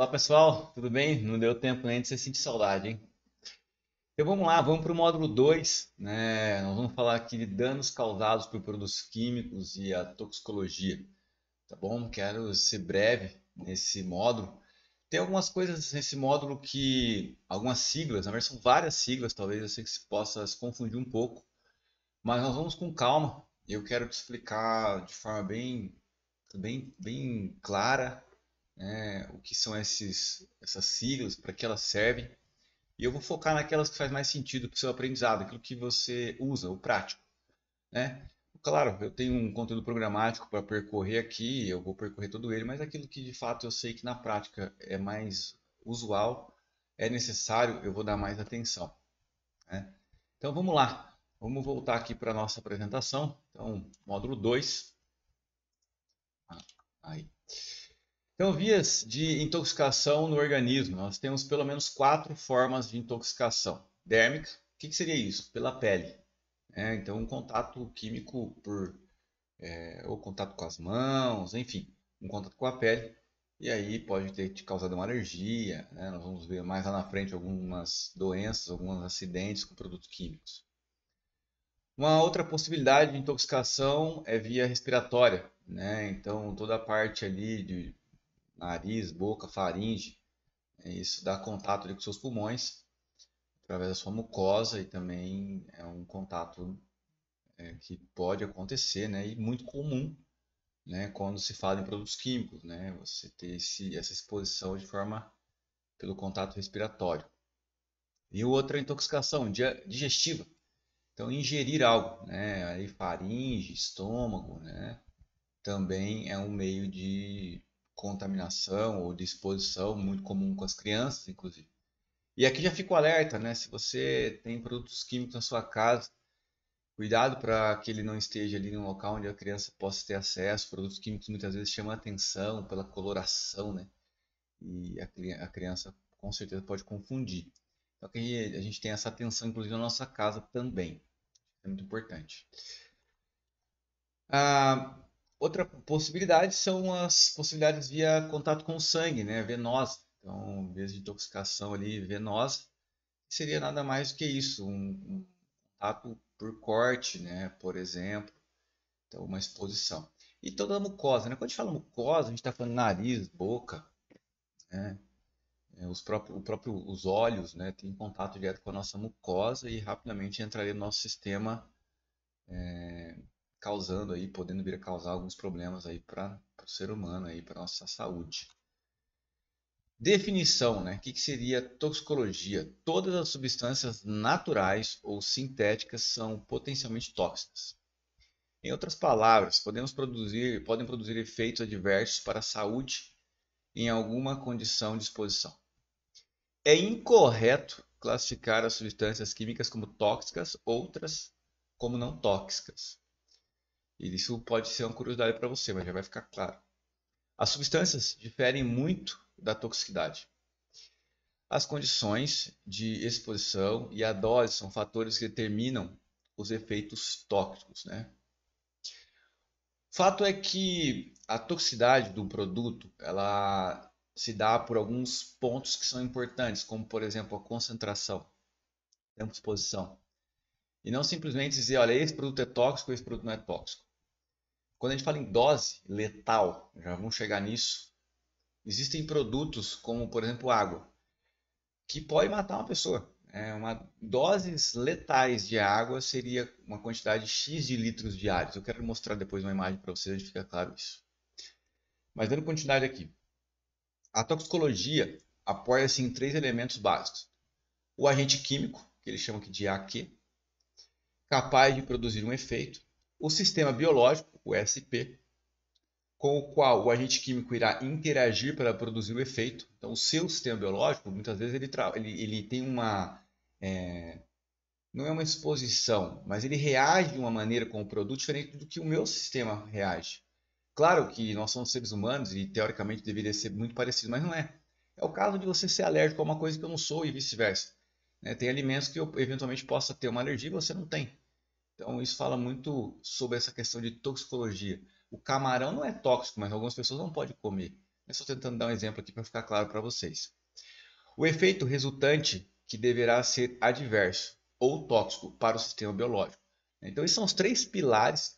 Olá pessoal, tudo bem? Não deu tempo nem de você sentir saudade, hein? Então vamos lá, vamos para o módulo 2. Né? Nós vamos falar aqui de danos causados por produtos químicos e a toxicologia. Tá bom? Quero ser breve nesse módulo. Tem algumas coisas nesse módulo que. algumas siglas, na verdade são várias siglas, talvez eu sei que se possa se confundir um pouco. Mas nós vamos com calma. Eu quero te explicar de forma bem, bem, bem clara né, o que são esses, essas siglas, para que elas servem. E eu vou focar naquelas que faz mais sentido para o seu aprendizado, aquilo que você usa, o prático. Né? Claro, eu tenho um conteúdo programático para percorrer aqui, eu vou percorrer todo ele, mas aquilo que de fato eu sei que na prática é mais usual, é necessário, eu vou dar mais atenção. Né? Então vamos lá, vamos voltar aqui para a nossa apresentação. Então, módulo 2. Ah, aí. Então, vias de intoxicação no organismo. Nós temos pelo menos quatro formas de intoxicação. Dérmica, o que, que seria isso? Pela pele. É, então, um contato químico por é, ou contato com as mãos, enfim, um contato com a pele. E aí pode ter te causado uma alergia. Né? Nós vamos ver mais lá na frente algumas doenças, alguns acidentes com produtos químicos. Uma outra possibilidade de intoxicação é via respiratória. Né? Então, toda a parte ali de nariz, boca, faringe. Né, isso dá contato ali com seus pulmões, através da sua mucosa, e também é um contato é, que pode acontecer, né? E muito comum, né? Quando se fala em produtos químicos, né? Você ter esse, essa exposição de forma pelo contato respiratório. E outra intoxicação digestiva. Então, ingerir algo, né? Aí, faringe, estômago, né? Também é um meio de contaminação ou de exposição muito comum com as crianças, inclusive. E aqui já fico alerta, né? Se você tem produtos químicos na sua casa, cuidado para que ele não esteja ali num local onde a criança possa ter acesso. Produtos químicos muitas vezes chamam atenção pela coloração, né? E a, a criança com certeza pode confundir. Então a gente tem essa atenção, inclusive, na nossa casa também. É muito importante. Ah, Outra possibilidade são as possibilidades via contato com o sangue, né, venosa. Então, em vez de intoxicação ali venosa, seria nada mais do que isso, um, contato por corte, né, por exemplo. Então, uma exposição. E toda a mucosa, né? Quando a gente fala mucosa, a gente está falando nariz, boca, né? É, os próprios, o próprio, os olhos, né? Tem contato direto com a nossa mucosa e rapidamente entraria no nosso sistema é, causando aí, podendo vir a causar alguns problemas aí para o ser humano aí, para nossa saúde. Definição, né? O que, que seria toxicologia? Todas as substâncias naturais ou sintéticas são potencialmente tóxicas. Em outras palavras, podemos produzir, podem produzir efeitos adversos para a saúde em alguma condição de exposição. É incorreto classificar as substâncias químicas como tóxicas, outras como não tóxicas. E isso pode ser uma curiosidade para você, mas já vai ficar claro. As substâncias diferem muito da toxicidade. As condições de exposição e a dose são fatores que determinam os efeitos tóxicos. Né? Fato é que a toxicidade do produto ela se dá por alguns pontos que são importantes, como por exemplo a concentração, tempo de exposição. E não simplesmente dizer, olha, esse produto é tóxico, esse produto não é tóxico. Quando a gente fala em dose letal, já vamos chegar nisso, existem produtos como, por exemplo, água, que pode matar uma pessoa. É uma doses letais de água seria uma quantidade X de litros diários. Eu quero mostrar depois uma imagem para vocês, onde fica claro isso. Mas dando quantidade aqui. A toxicologia apoia-se em três elementos básicos. O agente químico, que eles chamam aqui de AQ, capaz de produzir um efeito o sistema biológico, o SP, com o qual o agente químico irá interagir para produzir o efeito. Então, o seu sistema biológico, muitas vezes, ele, ele, ele tem uma. É, não é uma exposição, mas ele reage de uma maneira com o produto diferente do que o meu sistema reage. Claro que nós somos seres humanos e teoricamente deveria ser muito parecido, mas não é. É o caso de você ser alérgico a uma coisa que eu não sou e vice-versa. Né? Tem alimentos que eu eventualmente possa ter uma alergia e você não tem. Então isso fala muito sobre essa questão de toxicologia. O camarão não é tóxico, mas algumas pessoas não podem comer. Eu estou tentando dar um exemplo aqui para ficar claro para vocês. O efeito resultante que deverá ser adverso ou tóxico para o sistema biológico. Então esses são os três pilares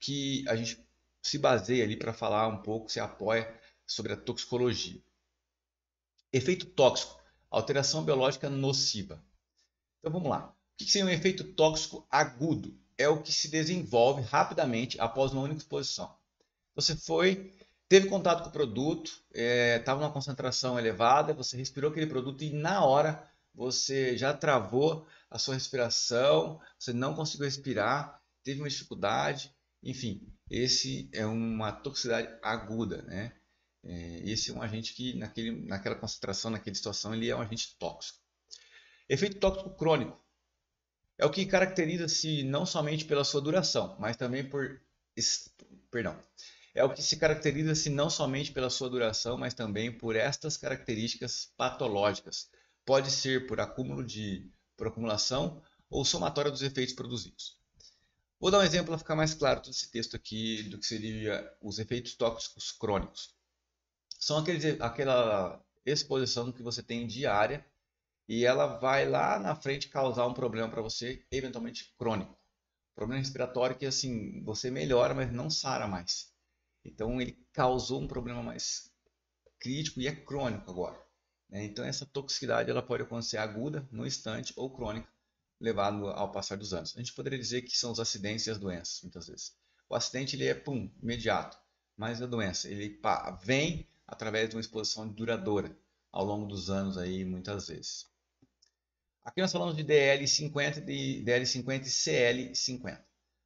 que a gente se baseia ali para falar um pouco, se apoia sobre a toxicologia. Efeito tóxico, alteração biológica nociva. Então vamos lá. O que seria um efeito tóxico agudo? É o que se desenvolve rapidamente após uma única exposição. Então, você foi, teve contato com o produto, estava é, numa concentração elevada, você respirou aquele produto e na hora você já travou a sua respiração, você não conseguiu respirar, teve uma dificuldade, enfim, esse é uma toxicidade aguda, né? É, esse é um agente que naquele, naquela concentração, naquela situação, ele é um agente tóxico. Efeito tóxico crônico é o que caracteriza-se não somente pela sua duração, mas também por perdão. É o que se caracteriza-se não somente pela sua duração, mas também por estas características patológicas. Pode ser por acúmulo de por acumulação ou somatória dos efeitos produzidos. Vou dar um exemplo para ficar mais claro todo esse texto aqui do que seria os efeitos tóxicos crônicos. São aqueles, aquela exposição que você tem diária e ela vai lá na frente causar um problema para você, eventualmente crônico. Problema respiratório que assim, você melhora, mas não sara mais. Então ele causou um problema mais crítico e é crônico agora. Né? Então essa toxicidade ela pode acontecer aguda, no instante ou crônica, levado ao passar dos anos. A gente poderia dizer que são os acidentes e as doenças, muitas vezes. O acidente ele é pum, imediato, mas a doença ele pá, vem através de uma exposição duradoura ao longo dos anos aí muitas vezes. Aqui nós falamos de DL50 e DL50 e CL50.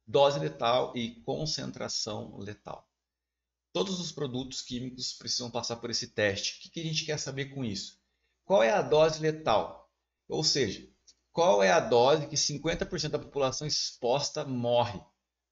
Dose letal e concentração letal. Todos os produtos químicos precisam passar por esse teste. O que, a gente quer saber com isso? Qual é a dose letal? Ou seja, qual é a dose que 50% da população exposta morre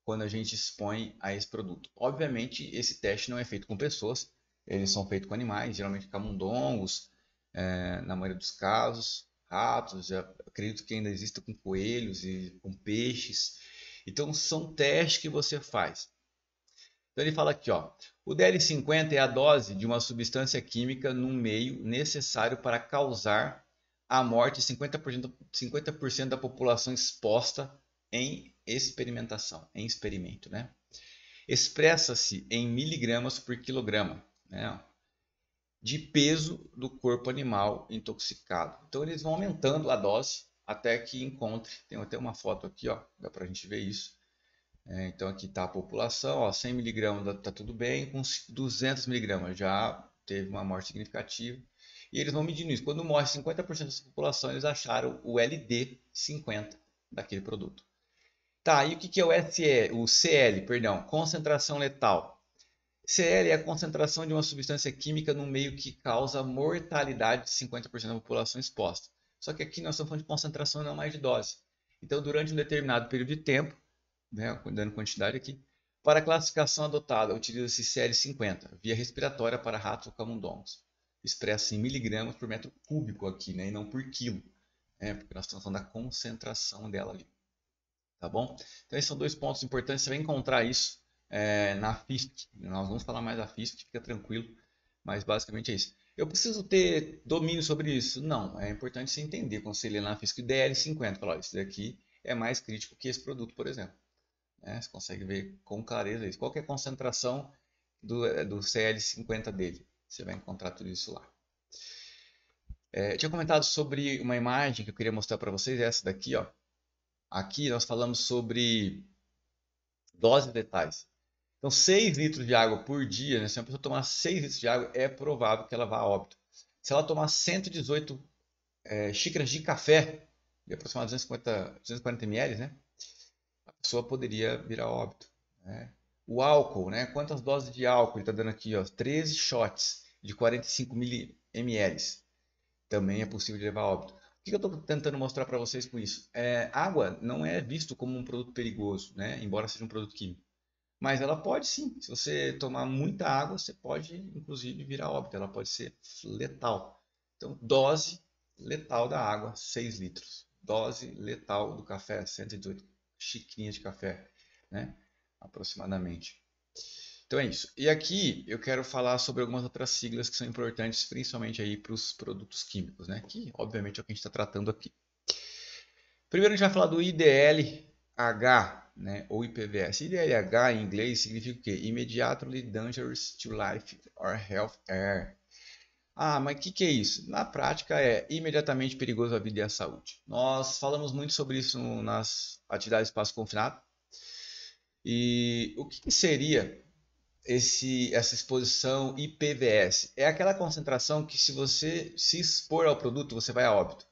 quando a gente expõe a esse produto? Obviamente, esse teste não é feito com pessoas, eles são feitos com animais, geralmente camundongos, é, na maioria dos casos ratos, acredito que ainda exista com coelhos e com peixes. Então são testes que você faz. Então ele fala aqui, ó, o DL50 é a dose de uma substância química num meio necessário para causar a morte de 50%, 50 da população exposta em experimentação, em experimento, né? Expressa-se em miligramas por quilograma, né? de peso do corpo animal intoxicado. Então eles vão aumentando a dose até que encontre. Tem até uma foto aqui, ó, dá para a gente ver isso. É, então aqui está a população, ó, 100 miligramas está tudo bem, com 200 miligramas já teve uma morte significativa. E eles vão medindo isso. Quando morre 50% da população, eles acharam o LD50 daquele produto. Tá, e o que, que é o, SE, o CL, perdão, concentração letal? CL é a concentração de uma substância química no meio que causa mortalidade de 50% da população exposta. Só que aqui nós estamos falando de concentração, não mais de dose. Então, durante um determinado período de tempo, né, dando quantidade aqui, para a classificação adotada, utiliza-se CL50, via respiratória para ratos ou camundongos. Expressa em miligramas por metro cúbico aqui, né, e não por quilo. Né, porque nós estamos falando da concentração dela ali. Tá bom? Então, esses são dois pontos importantes. Você vai encontrar isso é, na FIST. Nós vamos falar mais da FIST, fica tranquilo, mas basicamente é isso. Eu preciso ter domínio sobre isso? Não, é importante você entender quando você lê na FISC DL50, falar, isso daqui é mais crítico que esse produto, por exemplo. É, você consegue ver com clareza isso. Qual é a concentração do, é, do CL50 dele? Você vai encontrar tudo isso lá. É, eu tinha comentado sobre uma imagem que eu queria mostrar para vocês, é essa daqui. Ó. Aqui nós falamos sobre doses detalhes. Então, 6 litros de água por dia, né? se uma pessoa tomar 6 litros de água, é provável que ela vá a óbito. Se ela tomar 118 é, xícaras de café, de aproximadamente 240 ml, né? a pessoa poderia virar óbito. Né? O álcool, né? quantas doses de álcool? Ele está dando aqui ó, 13 shots de 45 ml. Também é possível levar a óbito. O que eu estou tentando mostrar para vocês com isso? É, água não é visto como um produto perigoso, né? embora seja um produto químico. Mas ela pode sim, se você tomar muita água, você pode inclusive virar óbito, ela pode ser letal. Então, dose letal da água, 6 litros. Dose letal do café, 118 xicrinhas de café, né? aproximadamente. Então é isso. E aqui eu quero falar sobre algumas outras siglas que são importantes, principalmente aí para os produtos químicos, né? Que obviamente é o que a gente está tratando aqui. Primeiro a gente vai falar do IDL, H, né, ou IPVS. IDLH em inglês significa o quê? Immediately Dangerous to Life or Health Air. Ah, mas o que, que é isso? Na prática é imediatamente perigoso à vida e à saúde. Nós falamos muito sobre isso nas atividades espaço confinado. E o que, que seria esse, essa exposição IPVS? É aquela concentração que se você se expor ao produto, você vai a óbito.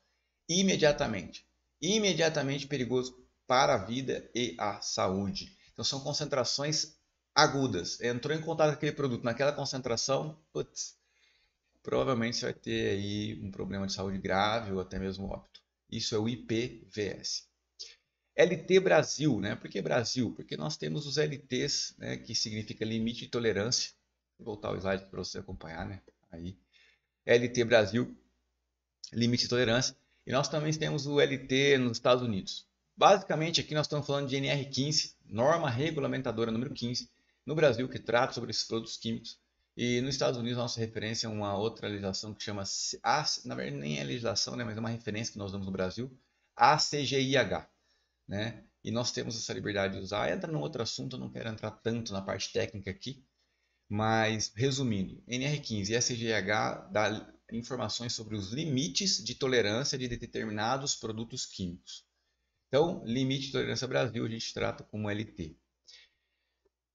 Imediatamente. Imediatamente perigoso para a vida e a saúde. Então são concentrações agudas. Entrou em contato com aquele produto naquela concentração, putz, provavelmente você vai ter aí um problema de saúde grave ou até mesmo óbito. Isso é o IPVS. LT Brasil, né? Por que Brasil? Porque nós temos os LTs, né, que significa limite de tolerância. Vou voltar o slide para você acompanhar, né? Aí. LT Brasil, limite de tolerância. E nós também temos o LT nos Estados Unidos. Basicamente, aqui nós estamos falando de NR15, norma regulamentadora número 15, no Brasil, que trata sobre esses produtos químicos. E nos Estados Unidos, nossa referência é uma outra legislação que chama, na verdade nem é legislação, né, mas é uma referência que nós damos no Brasil, ACGIH. Né? E nós temos essa liberdade de usar. Entra num outro assunto, eu não quero entrar tanto na parte técnica aqui, mas resumindo, NR15 e ACGIH dá informações sobre os limites de tolerância de determinados produtos químicos. Então, limite de tolerância Brasil, a gente trata como LT.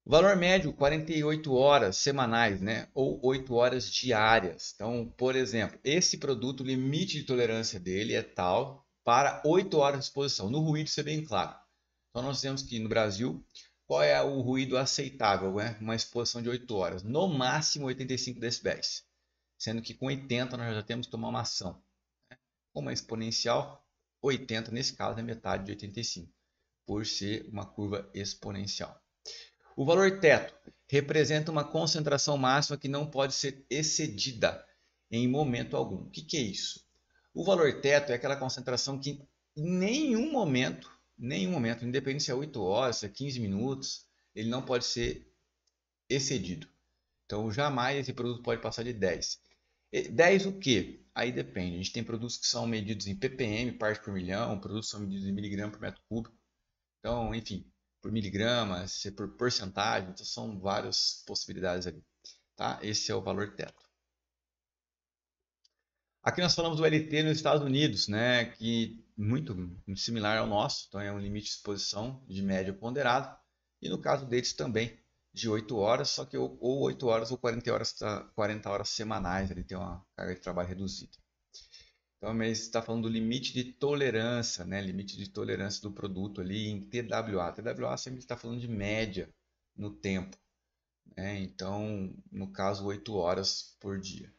Valor médio, 48 horas semanais, né? Ou 8 horas diárias. Então, por exemplo, esse produto, o limite de tolerância dele é tal para 8 horas de exposição. No ruído, isso é bem claro. Então, nós temos que, no Brasil, qual é o ruído aceitável, né? Uma exposição de 8 horas. No máximo, 85 decibéis. Sendo que com 80 nós já temos que tomar uma ação. Uma né? é exponencial, 80, nesse caso é metade de 85, por ser uma curva exponencial. O valor teto representa uma concentração máxima que não pode ser excedida em momento algum. O que, que é isso? O valor teto é aquela concentração que em nenhum momento, nenhum momento, independente se é 8 horas, se é 15 minutos, ele não pode ser excedido. Então, jamais esse produto pode passar de 10. 10 o quê? Aí depende. A gente tem produtos que são medidos em ppm, partes por milhão, produtos são medidos em miligrama por metro cúbico. Então, enfim, por miligrama, se é por porcentagem, então são várias possibilidades ali. Tá? Esse é o valor teto. Aqui nós falamos do LT nos Estados Unidos, né, que muito similar ao nosso, então é um limite de exposição de média ponderado, e no caso deles também de 8 horas, só que ou, 8 horas ou 40 horas, 40 tá, horas semanais, ele tem uma carga de trabalho reduzida. Então, é mas está falando do limite de tolerância, né? limite de tolerância do produto ali em TWA. TWA sempre está falando de média no tempo. Né? Então, no caso, 8 horas por dia.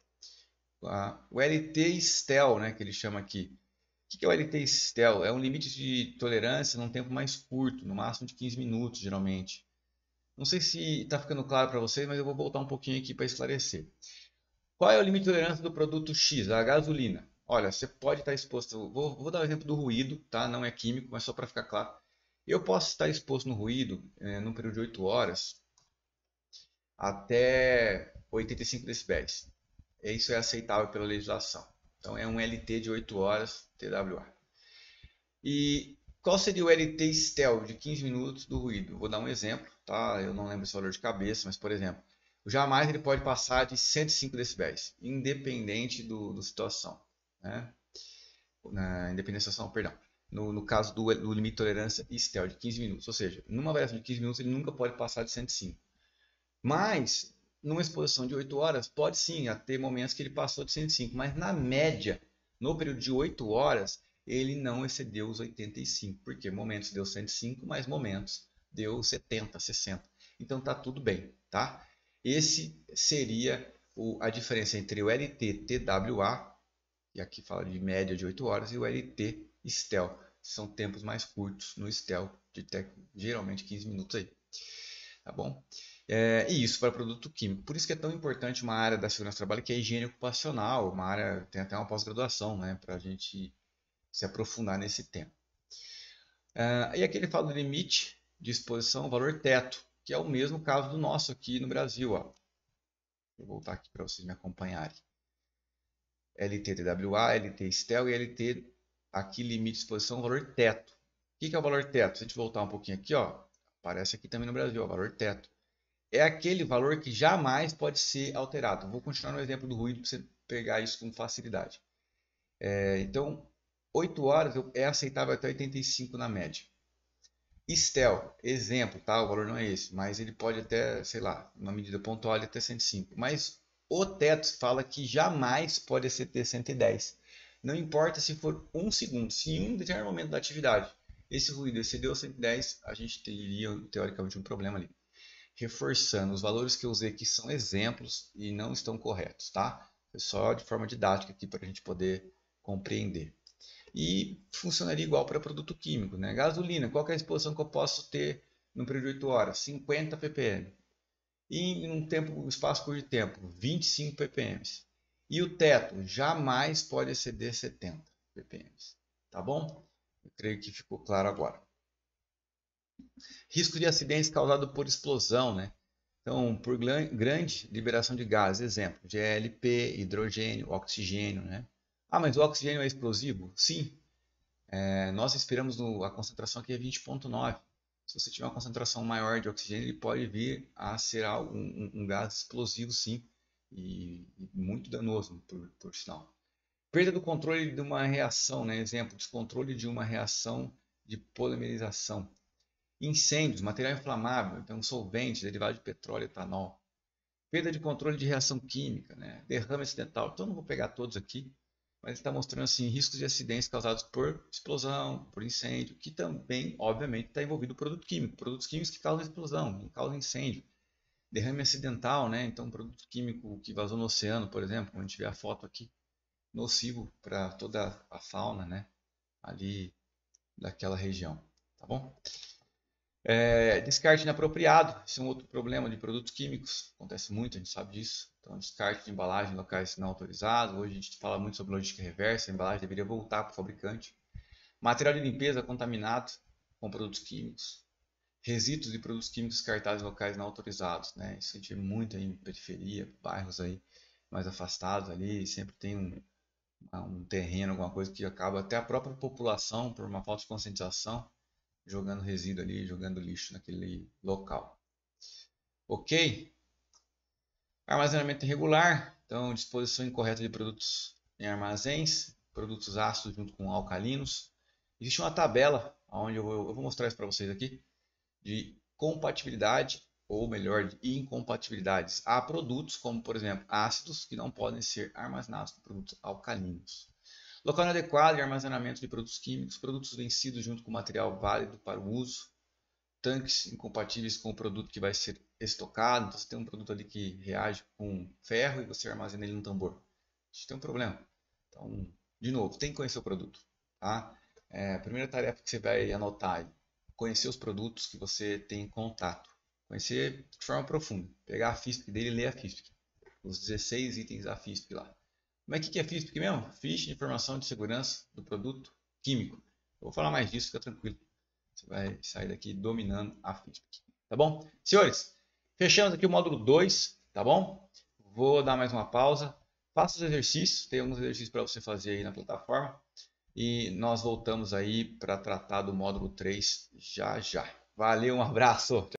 O LT STEL, né, que ele chama aqui. O que é o LT STEL? É um limite de tolerância num tempo mais curto, no máximo de 15 minutos, geralmente. Não sei se está ficando claro para vocês, mas eu vou voltar um pouquinho aqui para esclarecer. Qual é o limite de tolerância do produto X, a gasolina? Olha, você pode estar exposto. Vou, vou dar o um exemplo do ruído, tá? Não é químico, mas só para ficar claro. Eu posso estar exposto no ruído, é, num período de 8 horas, até 85 decibéis. Isso é aceitável pela legislação. Então é um LT de 8 horas TWA. E qual seria o LT Stel de 15 minutos do ruído? Vou dar um exemplo, tá? Eu não lembro esse valor de cabeça, mas por exemplo, jamais ele pode passar de 105 decibéis, independente do, do situação, né? Na, independente da situação, perdão. No, no caso do, do, limite de tolerância Stel de 15 minutos, ou seja, numa variação de 15 minutos ele nunca pode passar de 105. Mas numa exposição de 8 horas, pode sim ter momentos que ele passou de 105, mas na média, no período de 8 horas, ele não excedeu os 85, porque momentos deu 105, mas momentos deu 70, 60. Então tá tudo bem, tá? Esse seria o, a diferença entre o LT TWA, e aqui fala de média de 8 horas, e o LT STEL. São tempos mais curtos no STEL, de geralmente 15 minutos aí. Tá bom? É, e isso para produto químico. Por isso que é tão importante uma área da segurança do trabalho que é higiene ocupacional, uma área tem até uma pós-graduação, né, para a gente se aprofundar nesse tema. Uh, e aqui ele fala do limite de exposição, valor teto, que é o mesmo caso do nosso aqui no Brasil. Ó. Vou voltar aqui para vocês me acompanharem. LTTWA, LTSTEL e LT aqui limite de exposição, valor teto. O que, que é o valor teto? Se a gente voltar um pouquinho aqui, ó, aparece aqui também no Brasil, ó, valor teto. É aquele valor que jamais pode ser alterado. Vou continuar no exemplo do ruído para você pegar isso com facilidade. É, então, 8 horas é aceitável até 85 na média. Estel, exemplo, tá? O valor não é esse, mas ele pode até, sei lá, uma medida pontual até 105. Mas o teto fala que jamais pode exceder 110. Não importa se for um segundo, se em um determinado momento da atividade esse ruído excedeu 110, a gente teria teoricamente um problema ali. Reforçando, os valores que eu usei aqui são exemplos e não estão corretos, tá? É só de forma didática aqui para a gente poder compreender e funcionaria igual para produto químico. Né? Gasolina, qual é a exposição que eu posso ter no período de 8 horas? 50 ppm. E em um, tempo, um espaço curto de tempo, 25 ppm. E o teto jamais pode exceder 70 ppm. Tá bom? Eu creio que ficou claro agora. Risco de acidentes causado por explosão, né? Então, por grande liberação de gases, exemplo, GLP, hidrogênio, oxigênio, né? Ah, mas o oxigênio é explosivo? Sim. É, nós respiramos no, a concentração aqui é 20,9. Se você tiver uma concentração maior de oxigênio, ele pode vir a ser algo, um, um, gás explosivo, sim. E, e muito danoso, por, por sinal. Perda do controle de uma reação, né? Exemplo, descontrole de uma reação de polimerização. Incêndios, material inflamável, então solvente, derivado de petróleo, etanol. Perda de controle de reação química, né? derrame acidental. Então, não vou pegar todos aqui mas está mostrando assim riscos de acidentes causados por explosão, por incêndio, que também, obviamente, está envolvido o produto químico. Produtos químicos que causam explosão, que causam incêndio. Derrame acidental, né? Então, produto químico que vazou no oceano, por exemplo, quando a gente vê a foto aqui, nocivo para toda a fauna, né? Ali daquela região, tá bom? É, descarte inapropriado, esse é um outro problema de produtos químicos, acontece muito, a gente sabe disso. Então, descarte de embalagem em locais não autorizados. Hoje a gente fala muito sobre logística reversa, a embalagem deveria voltar para o fabricante. Material de limpeza contaminado com produtos químicos. Resíduos de produtos químicos descartados em locais não autorizados. Né? Isso a gente vê muito aí em periferia, bairros aí mais afastados ali, sempre tem um, um terreno, alguma coisa que acaba até a própria população, por uma falta de conscientização, jogando resíduo ali, jogando lixo naquele local. Ok? Armazenamento irregular, então disposição incorreta de produtos em armazéns, produtos ácidos junto com alcalinos. Existe uma tabela, onde eu vou, eu vou mostrar isso para vocês aqui, de compatibilidade, ou melhor, de incompatibilidades. Há produtos, como por exemplo ácidos, que não podem ser armazenados em produtos alcalinos. Local inadequado e armazenamento de produtos químicos, produtos vencidos junto com material válido para o uso, tanques incompatíveis com o produto que vai ser estocado. Então, você tem um produto ali que reage com ferro e você armazena ele no tambor. Isso tem um problema. Então, de novo, tem que conhecer o produto. Tá? É, a primeira tarefa que você vai anotar é conhecer os produtos que você tem em contato. Conhecer de forma profunda. Pegar a FISP dele e ler a FISP. Os 16 itens da FISP lá. Mas o que é FISPIC mesmo? Ficha de Informação de Segurança do Produto Químico. Eu vou falar mais disso, fica tranquilo. Você vai sair daqui dominando a FISPIC. Tá bom? Senhores, fechamos aqui o módulo 2, tá bom? Vou dar mais uma pausa. Faça os exercícios, tem alguns exercícios para você fazer aí na plataforma. E nós voltamos aí para tratar do módulo 3 já já. Valeu, um abraço!